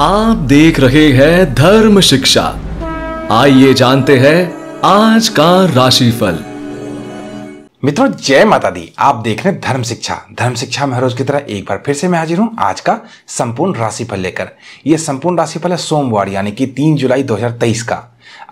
आप देख रहे हैं धर्म शिक्षा आइए जानते हैं आज का राशिफल मित्रों जय माता दी आप देख रहे हैं धर्म शिक्षा धर्म शिक्षा में रोज की तरह एक बार फिर से मैं हाजिर हूं आज का संपूर्ण राशिफल लेकर यह संपूर्ण राशिफल है सोमवार यानी कि 3 जुलाई 2023 का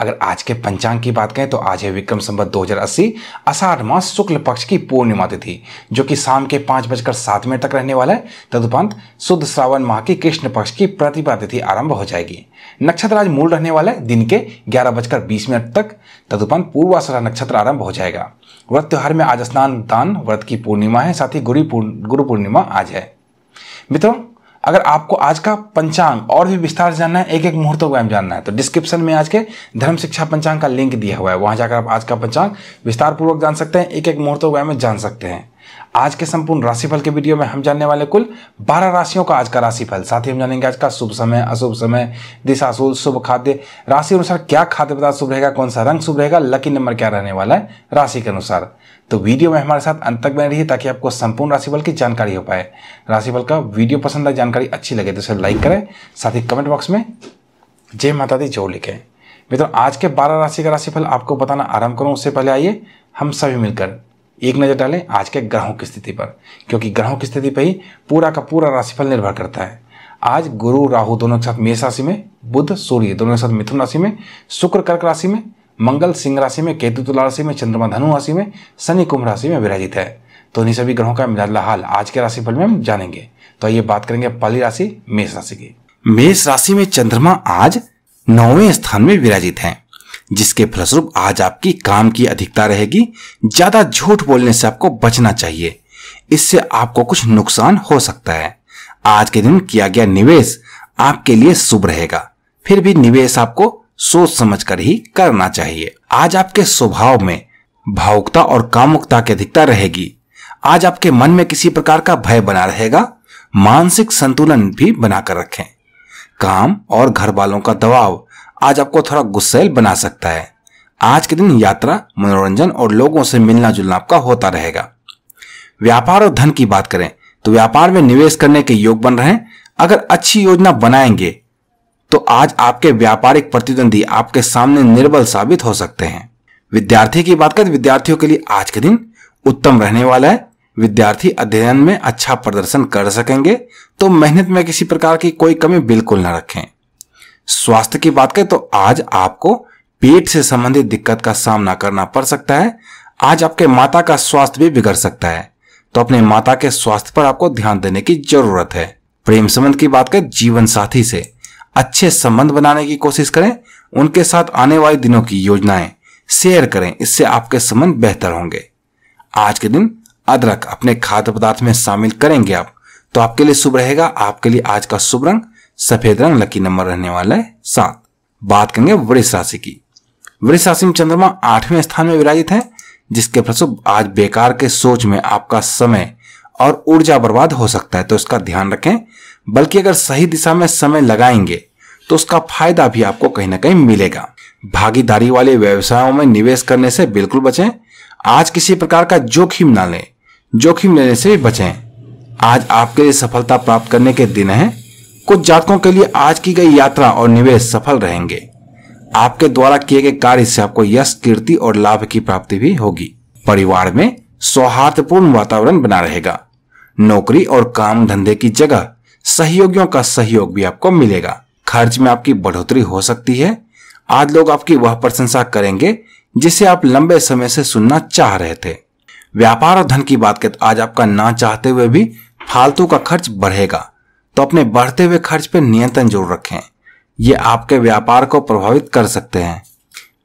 अगर आज के पंचांग की बात करें तो आज है विक्रम संबत दो हजार अस्सी अषाढ़ मास शुक्ल पक्ष की पूर्णिमा तिथि जो कि शाम के पांच बजकर सात मिनट तक रहने वाला है तदुपंत शुद्ध श्रावण माह की कृष्ण पक्ष की प्रतिभा तिथि आरंभ हो जाएगी नक्षत्र आज मूल रहने वाला है दिन के ग्यारह बजकर बीस मिनट तक तदुपंत पूर्वासरा नक्षत्र आरंभ हो जाएगा व्रत त्यौहार में आज स्नान दान व्रत की पूर्णिमा है साथ ही गुरु पूर्णिमा आज है मित्रों अगर आपको आज का पंचांग और भी विस्तार से जानना है एक एक मुहूर्तों को जानना है तो डिस्क्रिप्शन में आज के धर्म शिक्षा पंचांग का लिंक दिया हुआ है वहां जाकर आप आज का पंचांग विस्तार पूर्वक जान सकते हैं एक एक मुहूर्तों को में जान सकते हैं आज के संपूर्ण राशिफल के वीडियो में हम जानने वाले कुल 12 राशियों का आज का राशिफल साथ ही हम जानेंगे आज का शुभ समय अशुभ समय दिशाशूल शुभ खाद्य राशि अनुसार क्या खाद्य पदार्थ शुभ रहेगा कौन सा रंग शुभ रहेगा लकी नंबर क्या रहने वाला है राशि के अनुसार तो वीडियो में हमारे साथ अंत तक बने रहिए ताकि आपको संपूर्ण राशिफल की जानकारी हो पाए राशिफल का वीडियो पसंद आए जानकारी अच्छी लगे तो इसे लाइक करें साथ ही कमेंट बॉक्स में जय माता दी जो लिखें मित्रों आज के बारह राशि का राशिफल आपको बताना आरंभ करूँ उससे पहले आइए हम सभी मिलकर एक नज़र डालें आज के ग्रहों की स्थिति पर क्योंकि ग्रहों की स्थिति पर ही पूरा का पूरा राशिफल निर्भर करता है आज गुरु राहु दोनों के साथ मेष राशि में बुध सूर्य दोनों के साथ मिथुन राशि में शुक्र कर्क राशि में मंगल सिंह राशि में केतु तुला राशि में चंद्रमा धनु राशि में शनि कुंभ राशि में विराजित है तो इन सभी ग्रहों का मिलाजुला हाल आज के राशि फल में हम जानेंगे तो आइए बात करेंगे पहली राशि मेष राशि की मेष राशि में चंद्रमा आज नौवे स्थान में विराजित है जिसके फलस्वरूप आज आपकी काम की अधिकता रहेगी ज्यादा झूठ बोलने से आपको बचना चाहिए इससे आपको कुछ नुकसान हो सकता है आज के दिन किया गया निवेश आपके लिए शुभ रहेगा फिर भी निवेश आपको सोच समझकर ही करना चाहिए आज आपके स्वभाव में भावुकता और कामुकता की अधिकता रहेगी आज आपके मन में किसी प्रकार का भय बना रहेगा मानसिक संतुलन भी बनाकर रखें काम और घर वालों का दबाव आज आपको थोड़ा गुस्सेल बना सकता है आज के दिन यात्रा मनोरंजन और लोगों से मिलना जुलना आपका होता रहेगा व्यापार और धन की बात करें तो व्यापार में निवेश करने के योग बन रहे हैं अगर अच्छी योजना बनाएंगे तो आज आपके व्यापारिक प्रतिद्वंदी आपके सामने निर्बल साबित हो सकते हैं विद्यार्थी की बात करें विद्यार्थियों के लिए आज के दिन उत्तम रहने वाला है विद्यार्थी अध्ययन में अच्छा प्रदर्शन कर सकेंगे तो मेहनत में किसी प्रकार की कोई कमी बिल्कुल न रखें स्वास्थ्य की बात करें तो आज आपको पेट से संबंधित दिक्कत का सामना करना पड़ सकता है आज आपके माता का स्वास्थ्य भी बिगड़ सकता है तो अपने माता के स्वास्थ्य पर आपको ध्यान देने की जरूरत है प्रेम संबंध की बात करें जीवन साथी से अच्छे संबंध बनाने की कोशिश करें उनके साथ आने वाले दिनों की योजनाएं शेयर करें इससे आपके संबंध बेहतर होंगे आज के दिन अदरक अपने खाद्य पदार्थ में शामिल करेंगे आप तो आपके लिए शुभ रहेगा आपके लिए आज का शुभ रंग सफेद रंग लकी नंबर रहने वाला है सात बात करेंगे वृक्ष राशि की वृक्ष राशि में चंद्रमा आठवें स्थान में विराजित है जिसके फलस्वरूप आज बेकार के सोच में आपका समय और ऊर्जा बर्बाद हो सकता है तो इसका ध्यान रखें बल्कि अगर सही दिशा में समय लगाएंगे तो उसका फायदा भी आपको कहीं ना कहीं मिलेगा भागीदारी वाले व्यवसायों में निवेश करने से बिल्कुल बचें आज किसी प्रकार का जोखिम ना लें जोखिम लेने से भी बचें आज आपके लिए सफलता प्राप्त करने के दिन हैं कुछ जातकों के लिए आज की गई यात्रा और निवेश सफल रहेंगे आपके द्वारा किए गए कार्य से आपको यश कीर्ति और लाभ की प्राप्ति भी होगी परिवार में सौहार्दपूर्ण वातावरण बना रहेगा नौकरी और काम धंधे की जगह सहयोगियों का सहयोग भी आपको मिलेगा खर्च में आपकी बढ़ोतरी हो सकती है आज लोग आपकी वह प्रशंसा करेंगे जिसे आप लंबे समय से सुनना चाह रहे थे व्यापार और धन की बात करें तो आज आपका ना चाहते हुए भी फालतू का खर्च बढ़ेगा तो अपने बढ़ते हुए खर्च पर नियंत्रण जरूर रखें ये आपके व्यापार को प्रभावित कर सकते हैं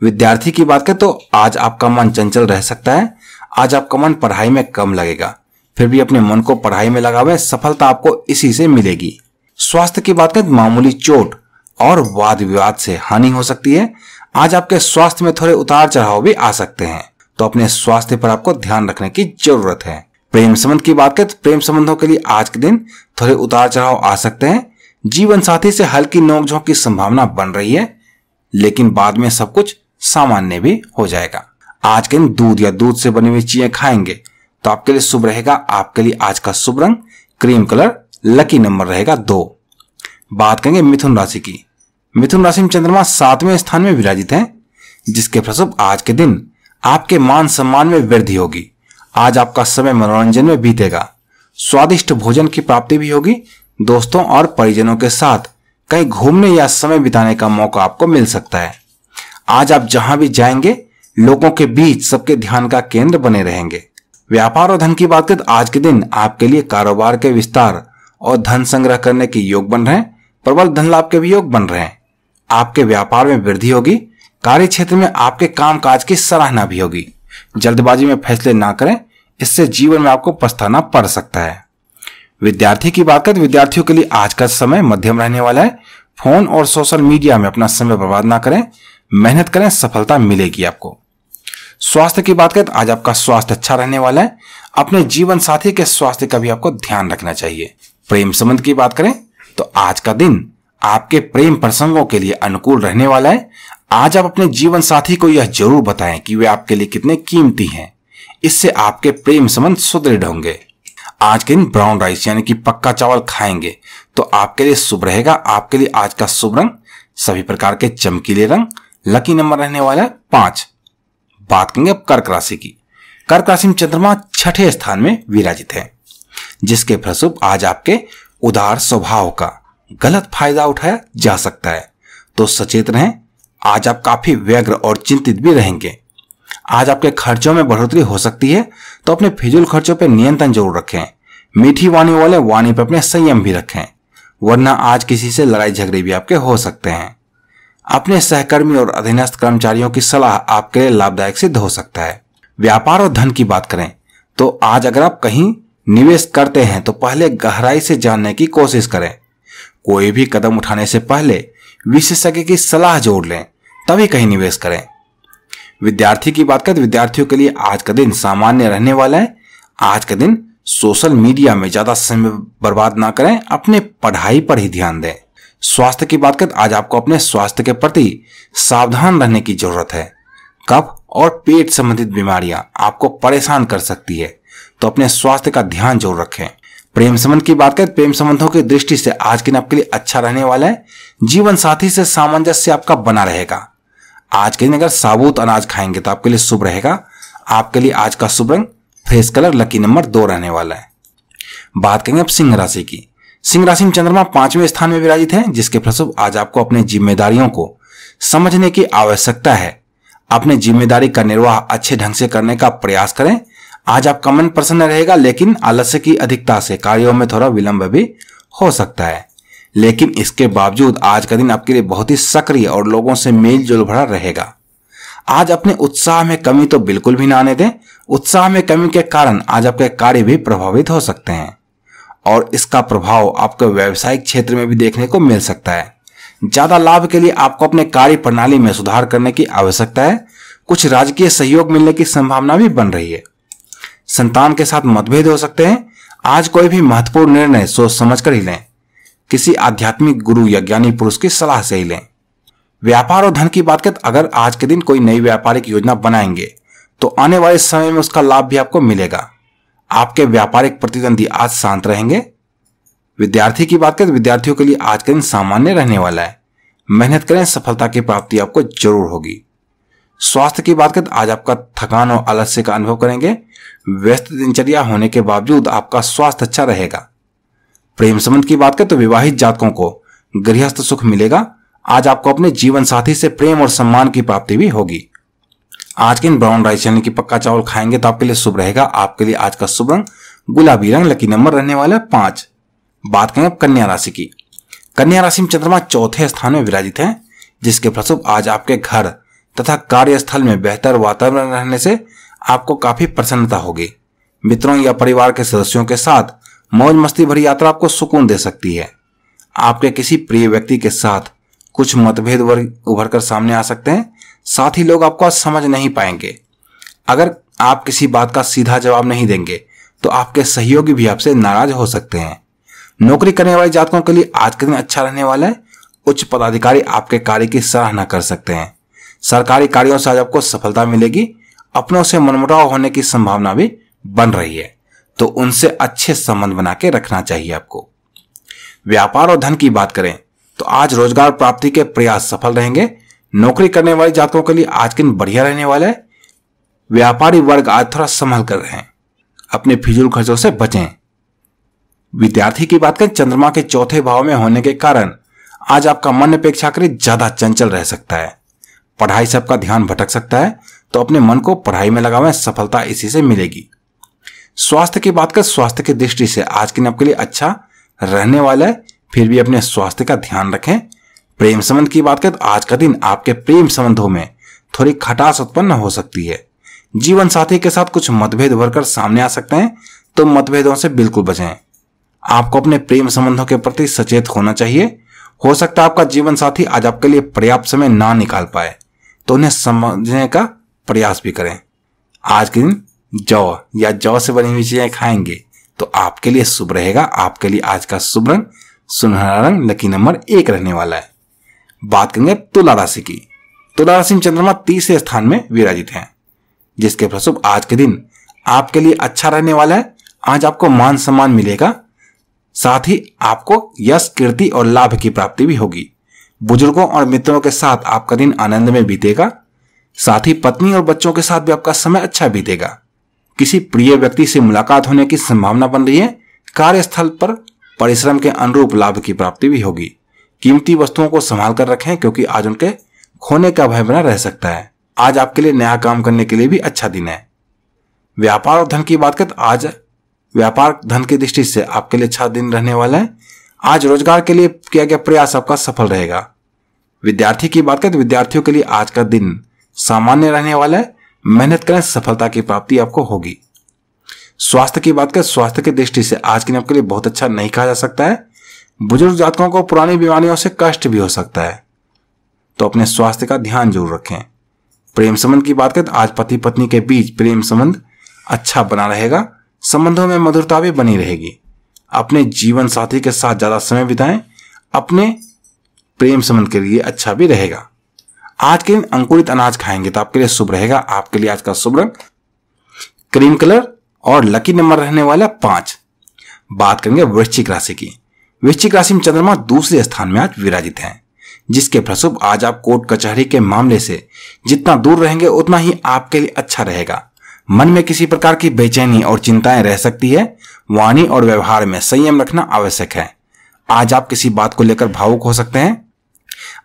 विद्यार्थी की बात करें तो आज आपका मन चंचल रह सकता है आज आपका मन पढ़ाई में कम लगेगा फिर भी अपने मन को पढ़ाई में लगावे सफलता आपको इसी से मिलेगी स्वास्थ्य की बात करें तो मामूली चोट और वाद विवाद से हानि हो सकती है आज आपके स्वास्थ्य में थोड़े उतार चढ़ाव भी आ सकते हैं तो अपने स्वास्थ्य पर आपको ध्यान रखने की जरूरत है प्रेम संबंध की बात करें तो प्रेम संबंधों के लिए आज के दिन थोड़े उतार चढ़ाव आ सकते हैं जीवन साथी से हल्की नोकझोंक की संभावना बन रही है लेकिन बाद में सब कुछ सामान्य भी हो जाएगा आज के दिन दूध या दूध से बनी हुई चीजें खाएंगे तो आपके लिए शुभ रहेगा आपके लिए आज का शुभ रंग क्रीम कलर लकी नंबर रहेगा दो बात करेंगे मिथुन राशि की मिथुन राशि में चंद्रमा सातवें स्थान में विराजित है जिसके फलस्वरूप आज के दिन आपके मान सम्मान में वृद्धि होगी आज आपका समय मनोरंजन में बीतेगा स्वादिष्ट भोजन की प्राप्ति भी होगी दोस्तों और परिजनों के साथ कहीं घूमने या समय बिताने का मौका आपको मिल सकता है आज आप जहां भी जाएंगे लोगों के बीच सबके ध्यान का केंद्र बने रहेंगे व्यापार और धन की बात करें तो आज के दिन आपके लिए कारोबार के विस्तार और धन संग्रह करने के योग बन रहे हैं प्रबल धन लाभ के भी योग बन रहे हैं आपके व्यापार में वृद्धि होगी कार्य क्षेत्र में आपके काम काज की सराहना भी होगी जल्दबाजी में फैसले ना करें इससे जीवन में आपको पछताना पड़ सकता है विद्यार्थी की बात करें तो विद्यार्थियों के लिए आज का समय मध्यम रहने वाला है फोन और सोशल मीडिया में अपना समय बर्बाद ना करें मेहनत करें सफलता मिलेगी आपको स्वास्थ्य की बात करें तो आज आपका स्वास्थ्य अच्छा रहने वाला है अपने जीवन साथी के स्वास्थ्य का भी आपको ध्यान रखना चाहिए प्रेम संबंध की बात करें तो आज का दिन आपके प्रेम प्रसंगों के लिए अनुकूल रहने वाला है आज आप अपने जीवन साथी को यह जरूर बताएं कि वे आपके लिए कितने कीमती हैं इससे आपके प्रेम संबंध सुदृढ़ होंगे आज के दिन ब्राउन राइस यानी कि पक्का चावल खाएंगे तो आपके लिए शुभ रहेगा आपके लिए आज का शुभ रंग सभी प्रकार के चमकीले रंग लकी नंबर रहने वाला है पांच बात करेंगे अब कर्क राशि की कर्क राशि में चंद्रमा छठे स्थान में विराजित है जिसके फलस्वरूप आज आपके उदार स्वभाव का गलत फायदा उठाया जा सकता है तो सचेत रहें आज आप काफी व्यग्र और चिंतित भी रहेंगे आज आपके खर्चों में बढ़ोतरी हो सकती है तो अपने फिजूल खर्चों पर नियंत्रण जरूर रखें मीठी वाणी वाले वाणी पर अपने संयम भी रखें वरना आज किसी से लड़ाई झगड़े भी आपके हो सकते हैं अपने सहकर्मी और अधीनस्थ कर्मचारियों की सलाह आपके लिए लाभदायक सिद्ध हो सकता है व्यापार और धन की बात करें तो आज अगर आप कहीं निवेश करते हैं तो पहले गहराई से जानने की कोशिश करें कोई भी कदम उठाने से पहले विशेषज्ञ की सलाह जोड़ लें तभी कहीं निवेश करें विद्यार्थी की बात करें तो विद्यार्थियों के लिए आज का दिन सामान्य रहने वाला है आज का दिन सोशल मीडिया में ज्यादा समय बर्बाद ना करें अपने पढ़ाई पर ही ध्यान दें स्वास्थ्य की बात कर आज आपको अपने स्वास्थ्य के प्रति सावधान रहने की जरूरत है कफ और पेट संबंधित बीमारियां आपको परेशान कर सकती है तो अपने स्वास्थ्य का ध्यान जरूर रखें प्रेम संबंध की बात करें प्रेम संबंधों की दृष्टि से आज के दिन आपके लिए अच्छा रहने वाला है जीवन साथी से सामंजस्य आपका बना रहेगा आज के दिन अगर साबुत अनाज खाएंगे तो आपके लिए शुभ रहेगा आपके लिए आज का शुभ रंग फेस कलर लकी नंबर दो रहने वाला है बात करेंगे अब सिंह राशि की सिंह राशि में चंद्रमा पांचवें स्थान में विराजित है जिसके फलस्वरूप आज आपको अपने जिम्मेदारियों को समझने की आवश्यकता है अपनी जिम्मेदारी का निर्वाह अच्छे ढंग से करने का प्रयास करें आज आपका मन प्रसन्न रहेगा लेकिन आलस्य की अधिकता से कार्यों में थोड़ा विलंब भी हो सकता है लेकिन इसके बावजूद आज का दिन आपके लिए बहुत ही सक्रिय और लोगों से मेल जोल भरा रहेगा आज अपने उत्साह में कमी तो बिल्कुल भी ना आने दें उत्साह में कमी के कारण आज आपके कार्य भी प्रभावित हो सकते हैं और इसका प्रभाव आपको व्यावसायिक क्षेत्र में भी देखने को मिल सकता है ज्यादा लाभ के लिए आपको अपने कार्य प्रणाली में सुधार करने की आवश्यकता है कुछ राजकीय सहयोग मिलने की संभावना भी बन रही है संतान के साथ मतभेद हो सकते हैं आज कोई भी महत्वपूर्ण निर्णय सोच कर ही लें किसी आध्यात्मिक गुरु या ज्ञानी पुरुष की सलाह से ही लें व्यापार और धन की बात करें अगर आज के दिन कोई नई व्यापारिक योजना बनाएंगे तो आने वाले समय में उसका लाभ भी आपको मिलेगा आपके व्यापारिक प्रतिद्वंदी आज शांत रहेंगे विद्यार्थी की बात करें तो विद्यार्थियों के लिए आज का दिन सामान्य रहने वाला है मेहनत करें सफलता की प्राप्ति आपको जरूर होगी स्वास्थ्य की बात करें तो आज आपका थकान और आलस्य का अनुभव करेंगे व्यस्त दिनचर्या होने के बावजूद आपका स्वास्थ्य अच्छा रहेगा प्रेम संबंध की बात करें तो विवाहित जातकों को गृहस्थ सुख मिलेगा आज आपको अपने जीवन साथी से प्रेम और सम्मान की प्राप्ति भी होगी आज के इन ब्राउन राइस यानी कि पक्का चावल खाएंगे तो आपके लिए शुभ रहेगा आपके लिए आज का शुभ रंग गुलाबी रंग लकी नंबर रहने वाला है पांच बात करें अब कन्या राशि की कन्या राशि में चंद्रमा चौथे स्थान में विराजित है जिसके फलस्वरूप आज आपके घर तथा कार्यस्थल में बेहतर वातावरण रहने से आपको काफी प्रसन्नता होगी मित्रों या परिवार के सदस्यों के साथ मौज मस्ती भरी यात्रा आपको सुकून दे सकती है आपके किसी प्रिय व्यक्ति के साथ कुछ मतभेद उभर कर सामने आ सकते हैं साथ ही लोग आपको समझ नहीं पाएंगे अगर आप किसी बात का सीधा जवाब नहीं देंगे तो आपके सहयोगी भी आपसे नाराज हो सकते हैं नौकरी करने वाले जातकों के लिए आज के दिन अच्छा रहने वाला है उच्च पदाधिकारी आपके कार्य की सराहना कर सकते हैं सरकारी कार्यों से आज आपको सफलता मिलेगी अपनों से मनमुटाव होने की संभावना भी बन रही है तो उनसे अच्छे संबंध बना के रखना चाहिए आपको व्यापार और धन की बात करें तो आज रोजगार प्राप्ति के प्रयास सफल रहेंगे नौकरी करने वाले जातकों के लिए आज के दिन बढ़िया रहने वाला है व्यापारी वर्ग आज थोड़ा संभल कर रहे अपने फिजूल खर्चों से बचें विद्यार्थी की बात करें चंद्रमा के चौथे भाव में होने के कारण आज आपका मन अपेक्षा करे ज्यादा चंचल रह सकता है पढ़ाई से आपका ध्यान भटक सकता है तो अपने मन को पढ़ाई में लगावें सफलता इसी से मिलेगी स्वास्थ्य की बात कर स्वास्थ्य की दृष्टि से आज के दिन आपके लिए अच्छा रहने वाला है फिर भी अपने स्वास्थ्य का ध्यान रखें प्रेम संबंध की बात करें तो आज का दिन आपके प्रेम संबंधों में थोड़ी खटास उत्पन्न हो सकती है जीवन साथी के साथ कुछ मतभेद भरकर सामने आ सकते हैं तो मतभेदों से बिल्कुल बचें आपको अपने प्रेम संबंधों के प्रति सचेत होना चाहिए हो सकता है आपका जीवन साथी आज आपके लिए पर्याप्त समय ना निकाल पाए तो उन्हें समझने का प्रयास भी करें आज के दिन जौ या जौ से बनी हुई चीजें खाएंगे तो आपके लिए शुभ रहेगा आपके लिए आज का शुभ रंग सुनहरा रंग लकी नंबर एक रहने वाला है बात करेंगे तुला राशि की तुला राशि में चंद्रमा तीसरे स्थान में विराजित हैं जिसके फलस्वरूप आज के दिन आपके लिए अच्छा रहने वाला है आज आपको मान सम्मान मिलेगा साथ ही आपको यश कीर्ति और लाभ की प्राप्ति भी होगी बुजुर्गों और मित्रों के साथ आपका दिन आनंद में बीतेगा साथ ही पत्नी और बच्चों के साथ भी आपका समय अच्छा बीतेगा किसी प्रिय व्यक्ति से मुलाकात होने की संभावना बन रही है कार्यस्थल पर परिश्रम के अनुरूप लाभ की प्राप्ति भी होगी कीमती वस्तुओं को संभाल कर रखें क्योंकि आज उनके खोने का भय बना रह सकता है आज आपके लिए नया काम करने के लिए भी अच्छा दिन है व्यापार और धन की बात करें तो आज व्यापार धन की दृष्टि से आपके लिए अच्छा दिन रहने वाला है आज रोजगार के लिए किया गया प्रयास आपका सफल रहेगा विद्यार्थी की बात करें तो विद्यार्थियों के लिए आज का दिन सामान्य रहने वाला है मेहनत करें सफलता की प्राप्ति आपको होगी स्वास्थ्य की बात करें स्वास्थ्य की दृष्टि से आज के दिन आपके लिए बहुत अच्छा नहीं कहा जा सकता है बुजुर्ग जातकों को पुरानी बीमारियों से कष्ट भी हो सकता है तो अपने स्वास्थ्य का ध्यान जरूर रखें प्रेम संबंध की बात करें तो आज पति पत्नी के बीच प्रेम संबंध अच्छा बना रहेगा संबंधों में मधुरता भी बनी रहेगी अपने जीवन साथी के साथ ज्यादा समय बिताएं अपने प्रेम संबंध के लिए अच्छा भी रहेगा आज के दिन अंकुरित अनाज खाएंगे तो आपके लिए शुभ रहेगा आपके लिए आज का शुभ रंग क्रीम कलर और लकी नंबर रहने वाला पांच बात करेंगे वृश्चिक राशि की वृश्चिक राशि में चंद्रमा दूसरे स्थान में आज विराजित हैं जिसके फलस्वरूप आज आप कोर्ट कचहरी के मामले से जितना दूर रहेंगे उतना ही आपके लिए अच्छा रहेगा मन में किसी प्रकार की बेचैनी और चिंताएं रह सकती है वाणी और व्यवहार में संयम रखना आवश्यक है आज आप किसी बात को लेकर भावुक हो सकते हैं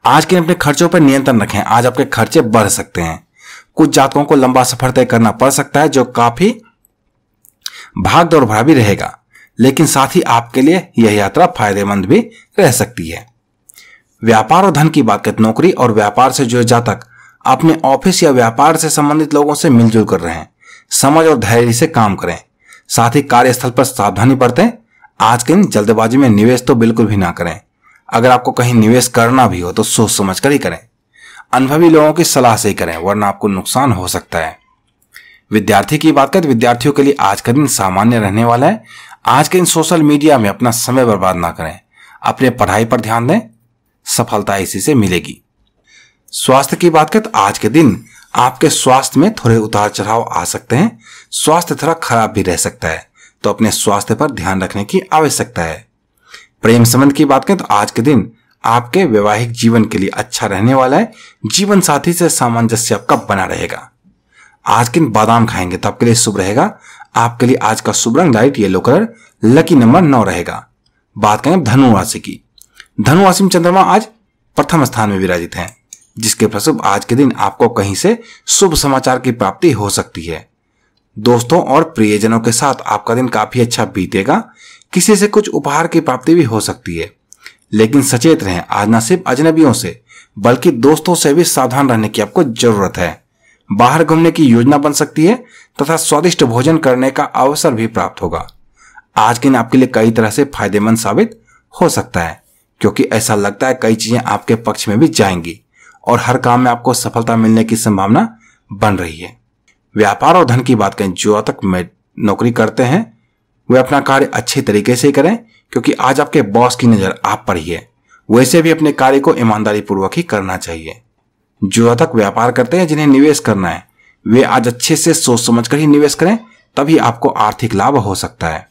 आज के अपने खर्चों पर नियंत्रण रखें आज आपके खर्चे बढ़ सकते हैं कुछ जातकों को लंबा सफर तय करना पड़ सकता है जो काफी भागदौड़ भरा भी रहेगा लेकिन साथ ही आपके लिए यह यात्रा फायदेमंद भी रह सकती है व्यापार और धन की बात करें नौकरी और व्यापार से जुड़े जातक अपने ऑफिस या व्यापार से संबंधित लोगों से मिलजुल कर रहे हैं समझ और धैर्य से काम करें साथ ही कार्यस्थल पर सावधानी बरतें आज के दिन जल्दबाजी में निवेश तो बिल्कुल भी ना करें अगर आपको कहीं निवेश करना भी हो तो सोच समझ कर ही करें अनुभवी लोगों की सलाह से ही करें वरना आपको नुकसान हो सकता है विद्यार्थी की बात करें विद्यार्थियों के लिए आज का दिन सामान्य रहने वाला है आज के इन सोशल मीडिया में अपना समय बर्बाद ना करें अपने पढ़ाई पर ध्यान दें सफलता इसी से मिलेगी स्वास्थ्य की बात करें तो आज के दिन आपके स्वास्थ्य में थोड़े उतार चढ़ाव आ सकते हैं स्वास्थ्य थोड़ा खराब भी रह सकता है तो अपने स्वास्थ्य पर ध्यान रखने की आवश्यकता है प्रेम संबंध की बात करें तो आज के दिन आपके वैवाहिक जीवन के लिए अच्छा रहने वाला है जीवन साथी से सामंजस्य आपका बना रहेगा आज के दिन बादाम खाएंगे तो आपके लिए शुभ रहेगा आपके लिए आज का शुभ रंग light yellow colour lucky number नौ रहेगा बात करें धनु राशि की धनु राशि में चंद्रमा आज प्रथम स्थान में विराजित हैं जिसके फलस्वरूप आज के दिन आपको कहीं से शुभ समाचार की प्राप्ति हो सकती है दोस्तों और प्रियजनों के साथ आपका दिन काफी अच्छा बीतेगा किसी से कुछ उपहार की प्राप्ति भी हो सकती है लेकिन सचेत रहें आज न सिर्फ अजनबियों से बल्कि दोस्तों से भी सावधान रहने की आपको जरूरत है बाहर घूमने की योजना बन सकती है तथा स्वादिष्ट भोजन करने का अवसर भी प्राप्त होगा आज दिन आपके लिए कई तरह से फायदेमंद साबित हो सकता है क्योंकि ऐसा लगता है कई चीजें आपके पक्ष में भी जाएंगी और हर काम में आपको सफलता मिलने की संभावना बन रही है व्यापार और धन की बात करें जो तक नौकरी करते हैं वे अपना कार्य अच्छे तरीके से करें क्योंकि आज आपके बॉस की नजर आप पर ही है वैसे भी अपने कार्य को ईमानदारी पूर्वक ही करना चाहिए जो तक व्यापार करते हैं जिन्हें निवेश करना है वे आज अच्छे से सोच समझ कर ही निवेश करें तभी आपको आर्थिक लाभ हो सकता है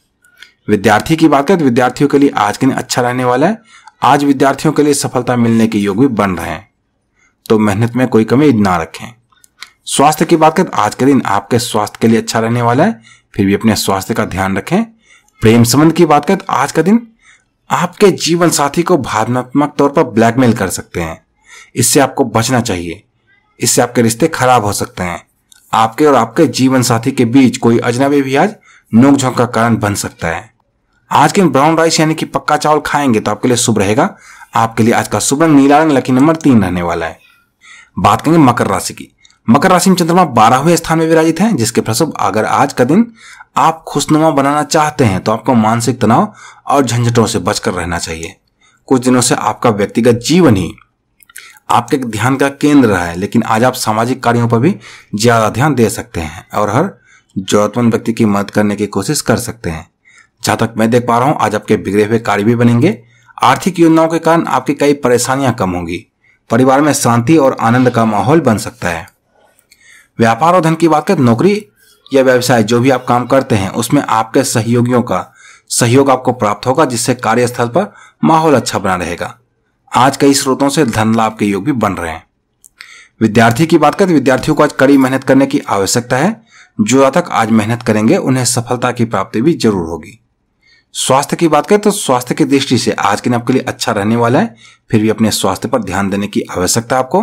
विद्यार्थी की बात करें तो विद्यार्थियों के लिए आज के दिन अच्छा रहने वाला है आज विद्यार्थियों के लिए सफलता मिलने के योग भी बन रहे हैं तो मेहनत में कोई कमी ना रखें स्वास्थ्य की बात करें तो आज के दिन आपके स्वास्थ्य के लिए अच्छा रहने वाला है फिर भी अपने स्वास्थ्य का ध्यान रखें प्रेम संबंध की बात करें तो आज का दिन आपके जीवन साथी को भावनात्मक तौर पर ब्लैकमेल कर सकते हैं इससे आपको बचना चाहिए इससे आपके रिश्ते खराब हो सकते हैं आपके और आपके जीवन साथी के बीच कोई अजनबी भी आज नोकझोंक का कारण बन सकता है आज के ब्राउन राइस यानी कि पक्का चावल खाएंगे तो आपके लिए शुभ रहेगा आपके लिए आज का शुभ रंग नीला रंग लकी नंबर तीन रहने वाला है बात करेंगे मकर राशि की मकर राशि में चंद्रमा बारहवें स्थान में विराजित है जिसके प्रसुभ अगर आज का दिन आप खुशनुमा बनाना चाहते हैं तो आपको मानसिक तनाव और झंझटों से बचकर रहना चाहिए कुछ दिनों से आपका व्यक्तिगत जीवन ही आपके ध्यान का केंद्र रहा है लेकिन आज आप सामाजिक कार्यों पर भी ज़्यादा ध्यान दे सकते हैं और हर जरूरतमंद व्यक्ति की मदद करने की कोशिश कर सकते हैं जहां तक मैं देख पा रहा हूं आज आपके बिगड़े हुए कार्य भी बनेंगे आर्थिक योजनाओं के कारण आपकी कई परेशानियां कम होंगी परिवार में शांति और आनंद का माहौल बन सकता है व्यापार और धन की बात करें नौकरी या व्यवसाय जो भी आप काम करते हैं उसमें आपके सहयोगियों का सहयोग आपको प्राप्त होगा जिससे कार्यस्थल पर माहौल अच्छा बना रहेगा आज कई स्रोतों से धन लाभ के योग भी बन रहे हैं विद्यार्थी की बात करें तो विद्यार्थियों को आज कड़ी मेहनत करने की आवश्यकता है जो जातक आज मेहनत करेंगे उन्हें सफलता की प्राप्ति भी जरूर होगी स्वास्थ्य की बात करें तो स्वास्थ्य की दृष्टि से आज के दिन आपके लिए अच्छा रहने वाला है फिर भी अपने स्वास्थ्य पर ध्यान देने की आवश्यकता आपको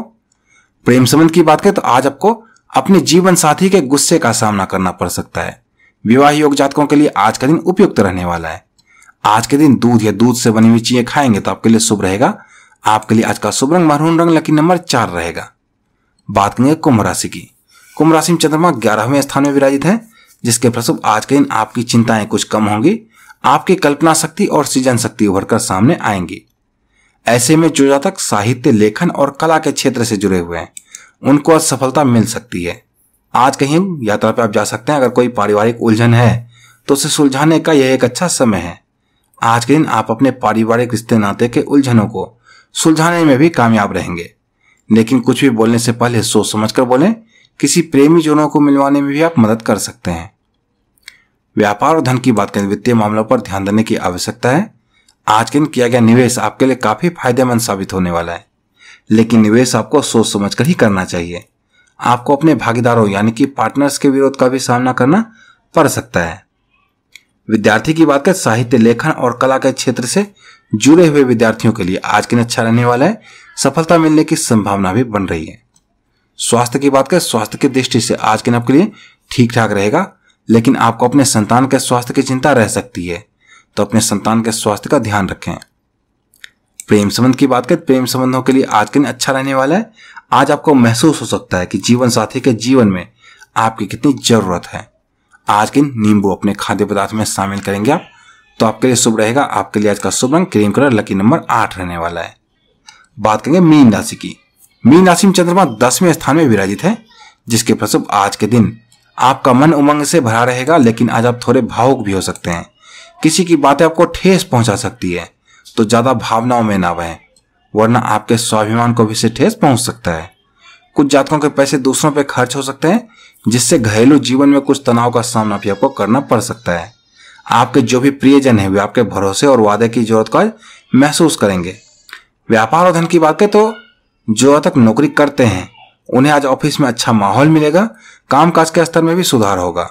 प्रेम संबंध की बात करें तो आज आपको अपने जीवन साथी के गुस्से का सामना करना पड़ सकता है विवाह योग जातकों के लिए आज का दिन उपयुक्त रहने वाला है आज के दिन दूध या दूध से बनी हुई चीजें खाएंगे तो आपके लिए शुभ रहेगा आपके लिए आज का शुभ रंग महरून रंग लकी नंबर चार रहेगा बात करेंगे कुंभ राशि की कुंभ राशि में चंद्रमा ग्यारहवें स्थान में विराजित है जिसके प्रसुभ आज के दिन आपकी चिंताएं कुछ कम होंगी आपकी कल्पना शक्ति और सृजन शक्ति उभर कर सामने आएंगी ऐसे में जो जातक साहित्य लेखन और कला के क्षेत्र से जुड़े हुए हैं उनको आज सफलता मिल सकती है आज कहीं यात्रा पर आप जा सकते हैं अगर कोई पारिवारिक उलझन है तो उसे सुलझाने का यह एक अच्छा समय है आज के दिन आप अपने पारिवारिक रिश्ते नाते के उलझनों को सुलझाने में भी कामयाब रहेंगे लेकिन कुछ भी बोलने से पहले सोच समझ कर बोलें किसी प्रेमी जोड़ों को मिलवाने में भी आप मदद कर सकते हैं व्यापार और धन की बात करें वित्तीय मामलों पर ध्यान देने की आवश्यकता है आज के दिन किया गया निवेश आपके लिए काफी फायदेमंद साबित होने वाला है लेकिन निवेश आपको सोच समझ कर ही करना चाहिए आपको अपने भागीदारों यानी कि पार्टनर्स के विरोध का भी सामना करना पड़ सकता है विद्यार्थी की बात करें साहित्य लेखन और कला के क्षेत्र से जुड़े हुए विद्यार्थियों के लिए आज के दिन अच्छा रहने वाला है सफलता मिलने की संभावना भी बन रही है स्वास्थ्य की बात करें स्वास्थ्य की दृष्टि से आज के दिन आपके लिए ठीक ठाक रहेगा लेकिन आपको अपने संतान के स्वास्थ्य की चिंता रह सकती है तो अपने संतान के स्वास्थ्य का ध्यान रखें प्रेम संबंध की बात करें प्रेम संबंधों के लिए आज के दिन अच्छा रहने वाला है आज आपको महसूस हो सकता है कि जीवन साथी के जीवन में आपकी कितनी जरूरत है आज के नींबू अपने खाद्य पदार्थ में शामिल करेंगे आप तो आपके लिए शुभ रहेगा आपके लिए आज का शुभ रंग क्रीम कलर लकी नंबर आठ रहने वाला है बात करेंगे मीन राशि की मीन राशि में चंद्रमा दसवें स्थान में विराजित है जिसके प्रसुभ आज के दिन आपका मन उमंग से भरा रहेगा लेकिन आज आप थोड़े भावुक भी हो सकते हैं किसी की बातें आपको ठेस पहुंचा सकती है तो ज़्यादा भावनाओं में ना बहें वरना आपके स्वाभिमान को भी से ठेस पहुंच सकता है कुछ जातकों के पैसे दूसरों पर खर्च हो सकते हैं जिससे घरेलू जीवन में कुछ तनाव का सामना भी आपको करना पड़ सकता है आपके जो भी प्रियजन है वे आपके भरोसे और वादे की जरूरत को महसूस करेंगे व्यापार और धन की बात करें तो जो तक नौकरी करते हैं उन्हें आज ऑफिस में अच्छा माहौल मिलेगा कामकाज के स्तर में भी सुधार होगा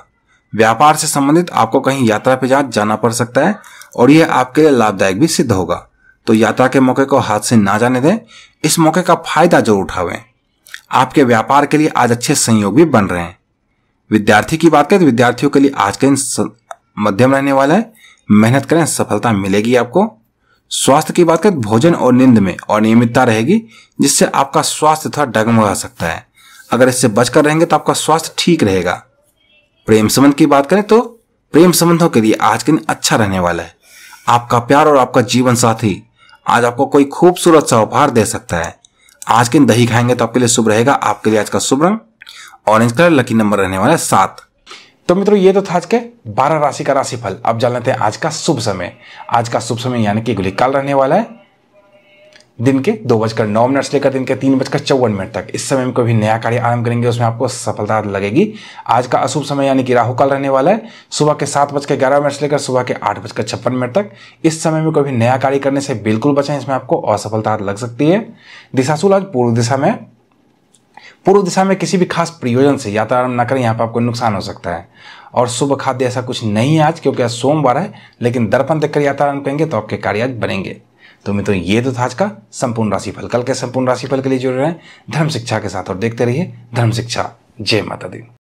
व्यापार से संबंधित आपको कहीं यात्रा पर जा जाना पड़ सकता है और यह आपके लिए लाभदायक भी सिद्ध होगा तो यात्रा के मौके को हाथ से ना जाने दें इस मौके का फायदा जरूर उठावें आपके व्यापार के लिए आज अच्छे संयोग भी बन रहे हैं विद्यार्थी की बात करें तो विद्यार्थियों के लिए आज के मध्यम रहने वाला है मेहनत करें सफलता मिलेगी आपको स्वास्थ्य की बात करें भोजन और नींद में अनियमितता रहेगी जिससे आपका स्वास्थ्य थोड़ा डगमगा सकता है अगर इससे बचकर रहेंगे तो आपका स्वास्थ्य ठीक रहेगा प्रेम संबंध की बात करें तो प्रेम संबंधों के लिए आज के दिन अच्छा रहने वाला है आपका प्यार और आपका जीवन साथी आज आपको कोई खूबसूरत सा उपहार दे सकता है आज के दिन दही खाएंगे तो आपके लिए शुभ रहेगा आपके लिए आज का शुभ रंग ऑरेंज कलर लकी नंबर रहने वाला है सात तो मित्रों ये तो था आज के बारह राशि का राशिफल अब जान लेते हैं आज का शुभ समय आज का शुभ समय यानी कि गुलिकाल रहने वाला है दिन के दो बजकर नौ मिनट से लेकर दिन के तीन बजकर चौवन मिनट तक इस समय में कोई भी नया कार्य आरंभ करेंगे उसमें आपको सफलता लगेगी आज का अशुभ समय यानी कि राहु काल रहने वाला है सुबह के सात बजकर ग्यारह मिनट से लेकर सुबह के आठ बजकर छप्पन मिनट तक इस समय में कोई भी नया कार्य करने से बिल्कुल बचें इसमें आपको असफलता लग सकती है दिशाशूल आज पूर्व दिशा में पूर्व दिशा में किसी भी खास प्रयोजन से यात्रा आरंभ न करें यहाँ पर आपको नुकसान हो सकता है और शुभ खाद्य ऐसा कुछ नहीं है आज क्योंकि आज सोमवार है लेकिन दर्पण देखकर यात्रा आरंभ करेंगे तो आपके कार्य आज बनेंगे तो मित्रों ये तो था आज का संपूर्ण राशिफल कल के संपूर्ण राशिफल के लिए जुड़े रहें धर्म शिक्षा के साथ और देखते रहिए धर्म शिक्षा जय माता दी